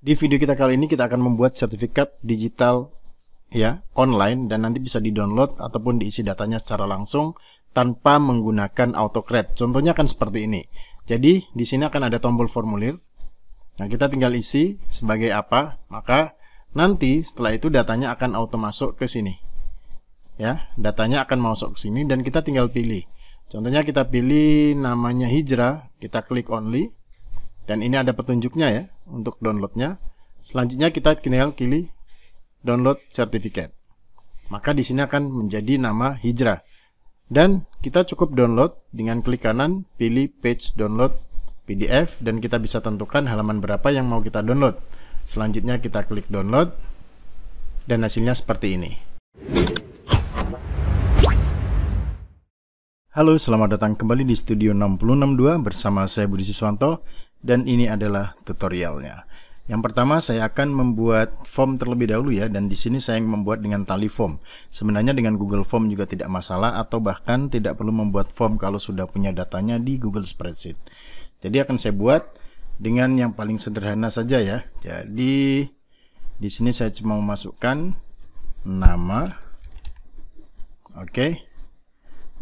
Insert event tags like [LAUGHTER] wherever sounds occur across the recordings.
Di video kita kali ini kita akan membuat sertifikat digital ya online dan nanti bisa di-download ataupun diisi datanya secara langsung tanpa menggunakan AutoCAD. Contohnya akan seperti ini. Jadi di sini akan ada tombol formulir. Nah, kita tinggal isi sebagai apa, maka nanti setelah itu datanya akan auto masuk ke sini. Ya, datanya akan masuk ke sini dan kita tinggal pilih. Contohnya kita pilih namanya hijrah, kita klik only. Dan ini ada petunjuknya ya untuk downloadnya. Selanjutnya kita tinggal pilih download certificate. Maka di sini akan menjadi nama hijrah. Dan kita cukup download dengan klik kanan, pilih page download PDF dan kita bisa tentukan halaman berapa yang mau kita download. Selanjutnya kita klik download dan hasilnya seperti ini. Halo, selamat datang kembali di Studio 662 bersama saya Budi Siswanto dan ini adalah tutorialnya. Yang pertama saya akan membuat form terlebih dahulu ya dan di sini saya membuat dengan tali form. Sebenarnya dengan Google Form juga tidak masalah atau bahkan tidak perlu membuat form kalau sudah punya datanya di Google Spreadsheet. Jadi akan saya buat dengan yang paling sederhana saja ya. Jadi di sini saya cuma memasukkan nama. Oke. Okay.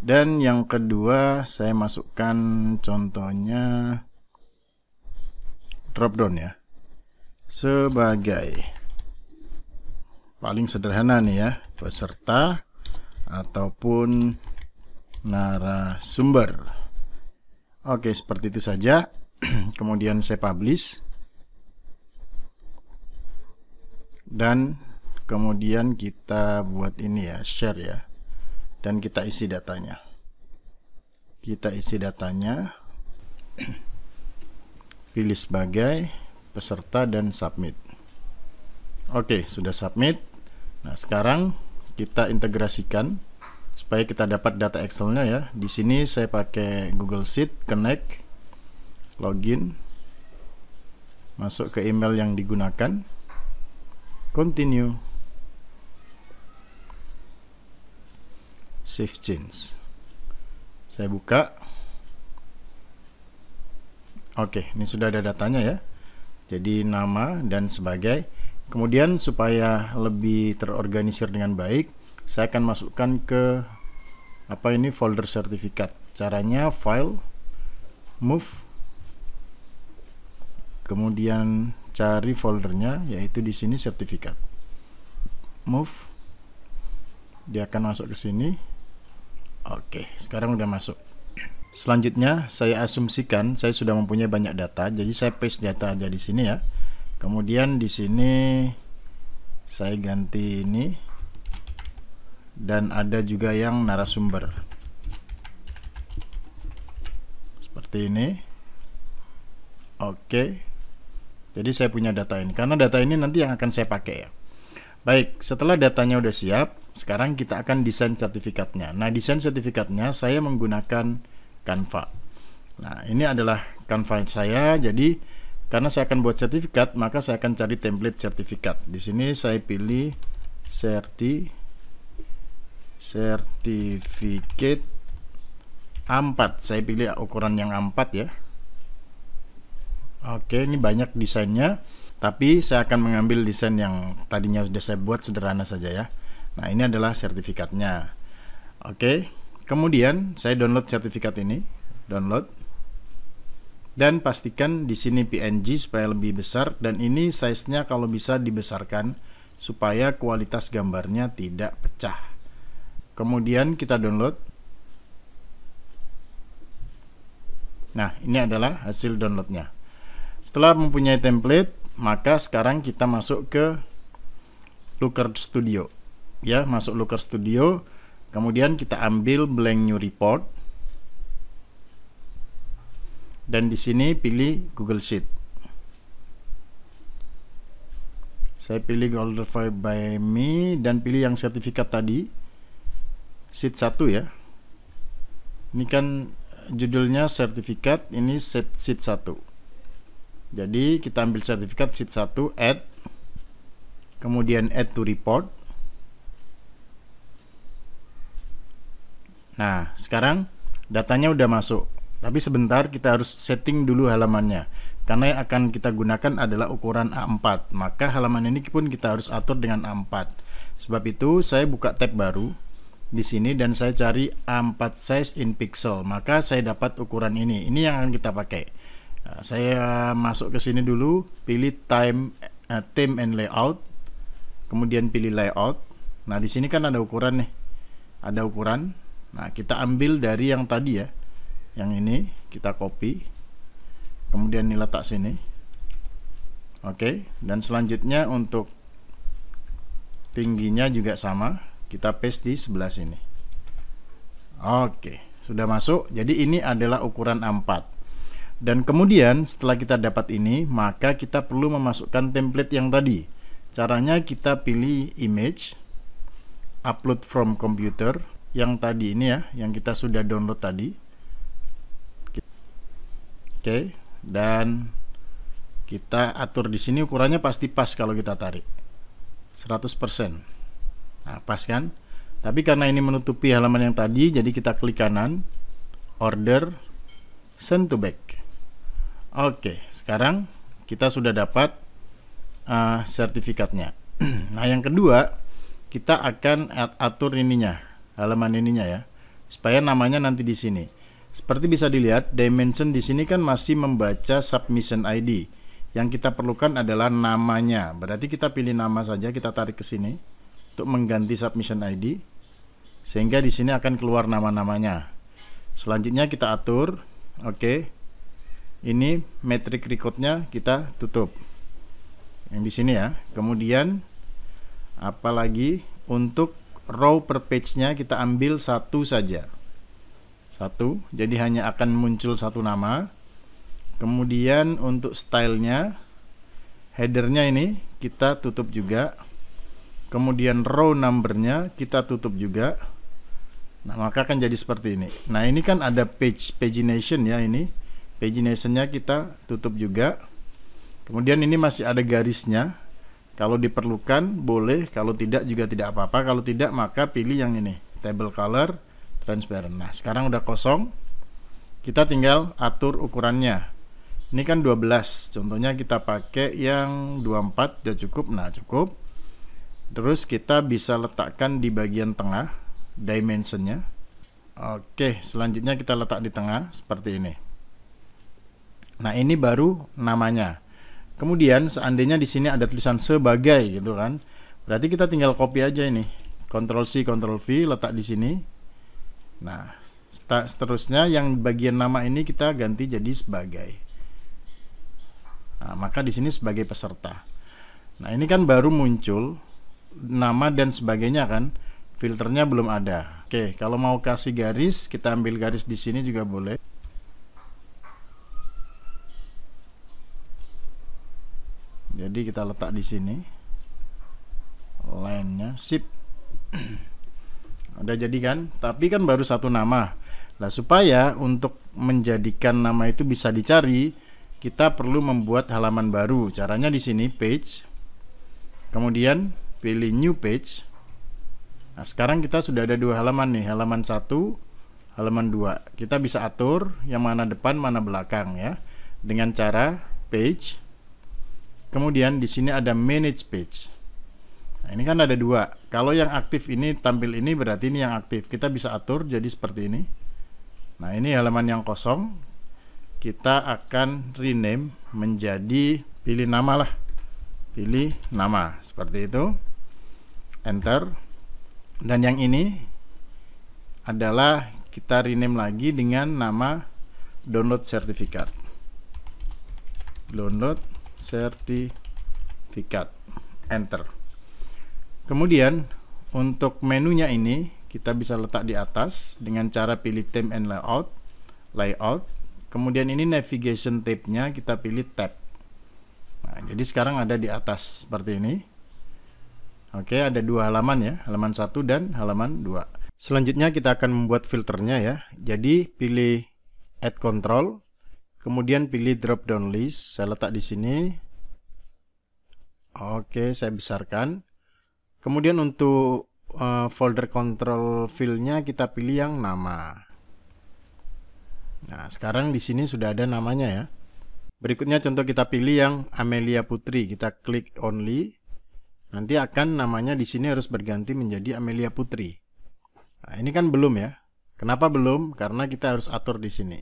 Dan yang kedua saya masukkan contohnya Drop down ya sebagai paling sederhana nih ya peserta ataupun narasumber oke seperti itu saja [CLEARS THROAT] kemudian saya publish dan kemudian kita buat ini ya share ya dan kita isi datanya kita isi datanya [CLEARS THROAT] pilih sebagai peserta dan submit. Oke, sudah submit. Nah, sekarang kita integrasikan supaya kita dapat data Excel-nya ya. Di sini saya pakai Google Sheet, connect, login, masuk ke email yang digunakan, continue, save change. Saya buka, Oke, ini sudah ada datanya ya. Jadi nama dan sebagai. Kemudian supaya lebih terorganisir dengan baik, saya akan masukkan ke apa ini folder sertifikat. Caranya file move kemudian cari foldernya yaitu di sini sertifikat. Move dia akan masuk ke sini. Oke, sekarang udah masuk. Selanjutnya saya asumsikan saya sudah mempunyai banyak data, jadi saya paste data aja di sini ya. Kemudian di sini saya ganti ini dan ada juga yang narasumber. Seperti ini. Oke. Jadi saya punya data ini karena data ini nanti yang akan saya pakai ya. Baik, setelah datanya udah siap, sekarang kita akan desain sertifikatnya. Nah, desain sertifikatnya saya menggunakan Canva. Nah, ini adalah Canva saya. Jadi karena saya akan buat sertifikat, maka saya akan cari template sertifikat. Di sini saya pilih serti sertifikat A4. Saya pilih ukuran yang A4 ya. Oke, ini banyak desainnya, tapi saya akan mengambil desain yang tadinya sudah saya buat sederhana saja ya. Nah, ini adalah sertifikatnya. Oke. Kemudian saya download sertifikat ini, download dan pastikan di sini PNG supaya lebih besar dan ini size-nya kalau bisa dibesarkan supaya kualitas gambarnya tidak pecah. Kemudian kita download. Nah, ini adalah hasil downloadnya. Setelah mempunyai template, maka sekarang kita masuk ke Looker Studio. Ya, masuk Looker Studio. Kemudian kita ambil blank new report. Dan di sini pilih Google Sheet. Saya pilih Golden Five by Me dan pilih yang sertifikat tadi. Sheet satu ya. Ini kan eh, judulnya sertifikat, ini set sheet satu. Jadi kita ambil sertifikat sheet satu add kemudian add to report Nah, sekarang datanya udah masuk. Tapi sebentar kita harus setting dulu halamannya. Karena yang akan kita gunakan adalah ukuran A4. Maka halaman ini pun kita harus atur dengan A4. Sebab itu saya buka tab baru di sini dan saya cari A4 size in pixel. Maka saya dapat ukuran ini. Ini yang akan kita pakai. Nah, saya masuk ke sini dulu, pilih time uh, theme and layout. Kemudian pilih layout. Nah, di sini kan ada ukuran nih. Ada ukuran Nah, kita ambil dari yang tadi ya. Yang ini kita copy. Kemudian ini letak sini. Oke, dan selanjutnya untuk tingginya juga sama. Kita paste di sebelah sini. Oke, sudah masuk. Jadi ini adalah ukuran A4. Dan kemudian setelah kita dapat ini, maka kita perlu memasukkan template yang tadi. Caranya kita pilih image, upload from computer, yang tadi ini ya, yang kita sudah download tadi. Oke, okay. dan kita atur di sini ukurannya pasti pas kalau kita tarik. 100%. Nah, pas kan? Tapi karena ini menutupi halaman yang tadi, jadi kita klik kanan, order, send to back. Oke, sekarang kita sudah dapat uh, sertifikatnya. [CLEARS THROAT] nah, yang kedua, kita akan atur ininya, halaman ininya ya supaya namanya nanti di sini seperti bisa dilihat dimension di sini kan masih membaca submission ID yang kita perlukan adalah namanya berarti kita pilih nama saja kita tarik ke sini untuk mengganti submission ID sehingga di sini akan keluar nama-namanya selanjutnya kita atur oke okay. ini metric recordnya kita tutup yang di sini ya kemudian apalagi untuk row per page-nya kita ambil satu saja. Satu, jadi hanya akan muncul satu nama. Kemudian untuk style stylenya, headernya ini kita tutup juga. Kemudian row number-nya kita tutup juga. Nah, maka akan jadi seperti ini. Nah, ini kan ada page pagination ya ini. Paginationnya kita tutup juga. Kemudian ini masih ada garisnya kalau diperlukan boleh, kalau tidak juga tidak apa-apa. Kalau tidak maka pilih yang ini, table color transparent. Nah, sekarang udah kosong. Kita tinggal atur ukurannya. Ini kan 12. Contohnya kita pakai yang 24 sudah cukup. Nah, cukup. Terus kita bisa letakkan di bagian tengah dimensionnya. Oke, selanjutnya kita letak di tengah seperti ini. Nah, ini baru namanya. Kemudian seandainya di sini ada tulisan sebagai gitu kan. Berarti kita tinggal copy aja ini. Ctrl C, Ctrl V letak di sini. Nah, seterusnya yang bagian nama ini kita ganti jadi sebagai. Nah, maka di sini sebagai peserta. Nah, ini kan baru muncul nama dan sebagainya kan. Filternya belum ada. Oke, kalau mau kasih garis, kita ambil garis di sini juga boleh. jadi kita letak di sini lainnya sip [CLEARS THROAT] udah jadi kan tapi kan baru satu nama lah supaya untuk menjadikan nama itu bisa dicari kita perlu membuat halaman baru caranya di sini page kemudian pilih new page nah sekarang kita sudah ada dua halaman nih halaman satu halaman dua kita bisa atur yang mana depan mana belakang ya dengan cara page Kemudian di sini ada manage page. Nah, ini kan ada dua. Kalau yang aktif ini tampil ini berarti ini yang aktif. Kita bisa atur jadi seperti ini. Nah, ini halaman yang kosong. Kita akan rename menjadi pilih nama lah. Pilih nama seperti itu. Enter. Dan yang ini adalah kita rename lagi dengan nama download sertifikat. Download sertifikat. Enter. Kemudian untuk menunya ini kita bisa letak di atas dengan cara pilih theme and layout, layout. Kemudian ini navigation tab-nya kita pilih tab. Nah, jadi sekarang ada di atas seperti ini. Oke, ada dua halaman ya, halaman satu dan halaman dua. Selanjutnya kita akan membuat filternya ya. Jadi pilih add control, Kemudian pilih drop down list, saya letak di sini. Oke, saya besarkan. Kemudian untuk uh, folder control filenya kita pilih yang nama. Nah, sekarang di sini sudah ada namanya ya. Berikutnya contoh kita pilih yang Amelia Putri, kita klik only. Nanti akan namanya di sini harus berganti menjadi Amelia Putri. Nah, ini kan belum ya. Kenapa belum? Karena kita harus atur di sini.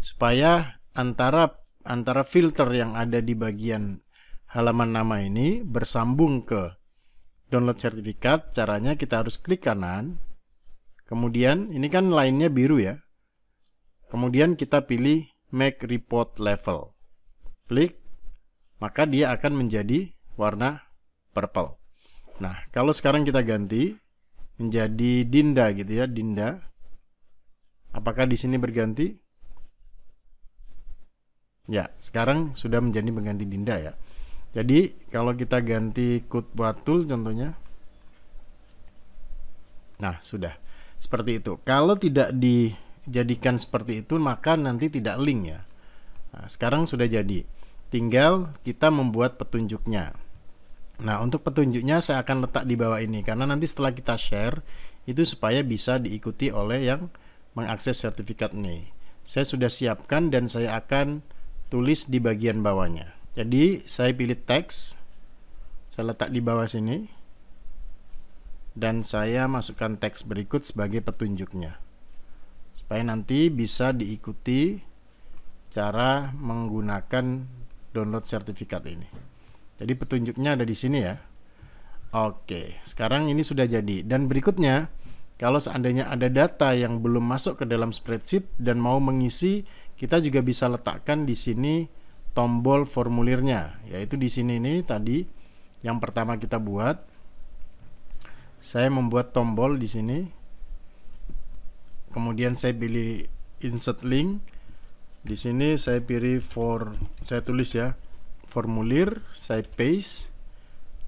Supaya antara antara filter yang ada di bagian halaman nama ini bersambung ke download sertifikat. Caranya kita harus klik kanan. Kemudian ini kan lainnya biru ya. Kemudian kita pilih make report level. Klik maka dia akan menjadi warna purple. Nah, kalau sekarang kita ganti menjadi Dinda gitu ya, Dinda. Apakah di sini berganti? Ya, sekarang sudah menjadi mengganti Dinda ya. Jadi kalau kita ganti Kutbatul contohnya. Nah, sudah. Seperti itu. Kalau tidak dijadikan seperti itu maka nanti tidak link ya. Nah, sekarang sudah jadi. Tinggal kita membuat petunjuknya. Nah, untuk petunjuknya saya akan letak di bawah ini karena nanti setelah kita share itu supaya bisa diikuti oleh yang mengakses sertifikat ini. Saya sudah siapkan dan saya akan tulis di bagian bawahnya. Jadi saya pilih teks, saya letak di bawah sini, dan saya masukkan teks berikut sebagai petunjuknya. Supaya nanti bisa diikuti cara menggunakan download sertifikat ini. Jadi petunjuknya ada di sini ya. Oke, sekarang ini sudah jadi. Dan berikutnya, kalau seandainya ada data yang belum masuk ke dalam spreadsheet dan mau mengisi kita juga bisa letakkan di sini tombol formulirnya, yaitu di sini ini tadi yang pertama kita buat. Saya membuat tombol di sini. Kemudian saya pilih insert link. Di sini saya pilih for saya tulis ya, formulir, saya paste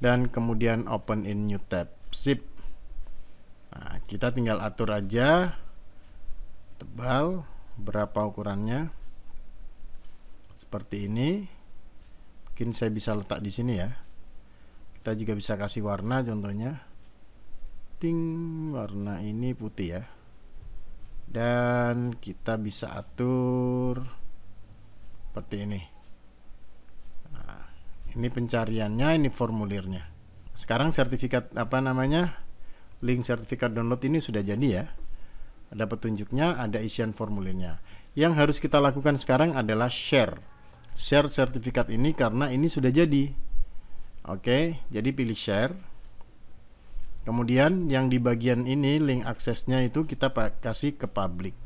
dan kemudian open in new tab. Zip. Nah, kita tinggal atur aja tebal berapa ukurannya seperti ini mungkin saya bisa letak di sini ya kita juga bisa kasih warna contohnya ting warna ini putih ya dan kita bisa atur seperti ini nah, ini pencariannya ini formulirnya sekarang sertifikat apa namanya link sertifikat download ini sudah jadi ya ada petunjuknya, ada isian formulirnya. Yang harus kita lakukan sekarang adalah share. Share sertifikat ini karena ini sudah jadi. Oke, jadi pilih share. Kemudian yang di bagian ini link aksesnya itu kita kasih ke public.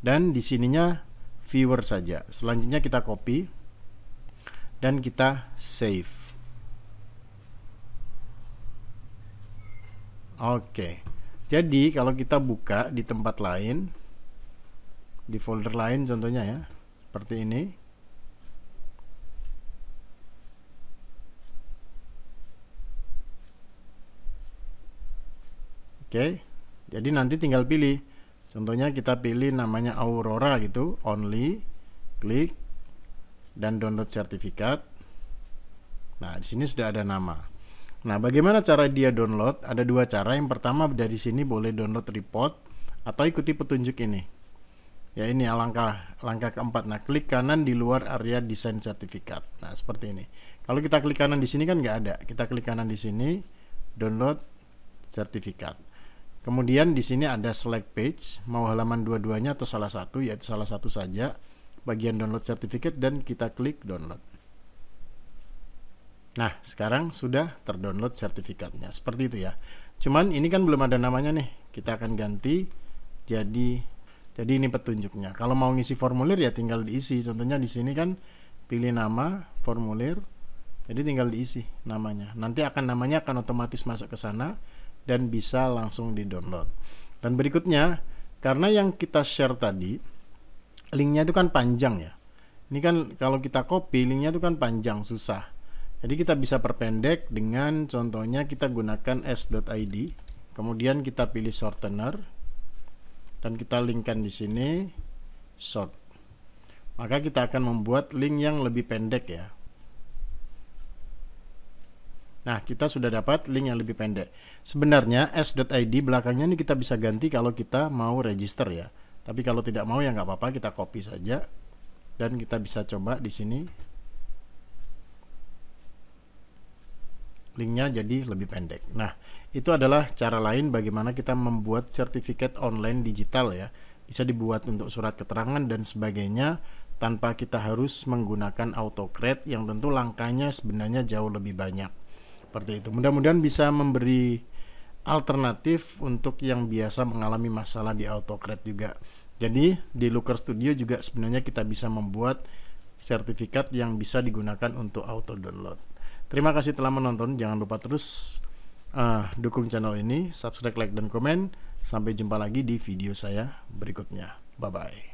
Dan di sininya viewer saja. Selanjutnya kita copy dan kita save. Oke. Jadi kalau kita buka di tempat lain di folder lain contohnya ya, seperti ini. Oke. Jadi nanti tinggal pilih. Contohnya kita pilih namanya Aurora gitu, only, klik dan download sertifikat. Nah, di sini sudah ada nama. Nah, bagaimana cara dia download? Ada dua cara. Yang pertama dari sini boleh download report atau ikuti petunjuk ini. Ya ini alangkah langkah langkah keempat. Nah, klik kanan di luar area desain sertifikat. Nah, seperti ini. Kalau kita klik kanan di sini kan nggak ada. Kita klik kanan di sini, download sertifikat. Kemudian di sini ada select page, mau halaman dua-duanya atau salah satu, yaitu salah satu saja, bagian download sertifikat dan kita klik download. Nah, sekarang sudah terdownload sertifikatnya. Seperti itu ya. Cuman ini kan belum ada namanya nih. Kita akan ganti jadi jadi ini petunjuknya. Kalau mau ngisi formulir ya tinggal diisi. Contohnya di sini kan pilih nama, formulir. Jadi tinggal diisi namanya. Nanti akan namanya akan otomatis masuk ke sana dan bisa langsung di-download. Dan berikutnya, karena yang kita share tadi linknya itu kan panjang ya. Ini kan kalau kita copy linknya itu kan panjang, susah jadi kita bisa perpendek dengan contohnya kita gunakan s.id, kemudian kita pilih shortener dan kita linkkan di sini short. Maka kita akan membuat link yang lebih pendek ya. Nah, kita sudah dapat link yang lebih pendek. Sebenarnya s.id belakangnya ini kita bisa ganti kalau kita mau register ya. Tapi kalau tidak mau ya nggak apa-apa, kita copy saja. Dan kita bisa coba di sini linknya jadi lebih pendek. Nah, itu adalah cara lain bagaimana kita membuat sertifikat online digital ya. Bisa dibuat untuk surat keterangan dan sebagainya tanpa kita harus menggunakan autocrat yang tentu langkahnya sebenarnya jauh lebih banyak. Seperti itu. Mudah-mudahan bisa memberi alternatif untuk yang biasa mengalami masalah di autocrat juga. Jadi di Looker Studio juga sebenarnya kita bisa membuat sertifikat yang bisa digunakan untuk auto download. Terima kasih telah menonton. Jangan lupa terus uh, dukung channel ini, subscribe, like, dan komen. Sampai jumpa lagi di video saya berikutnya. Bye bye.